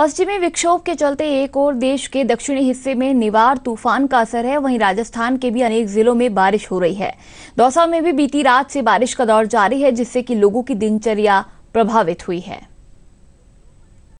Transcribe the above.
पश्चिमी विक्षोभ के चलते एक और देश के दक्षिणी हिस्से में निवार तूफान का असर है वहीं राजस्थान के भी अनेक जिलों में बारिश हो रही है दौसा में भी बीती रात से बारिश का दौर जारी है जिससे कि लोगों की दिनचर्या प्रभावित हुई है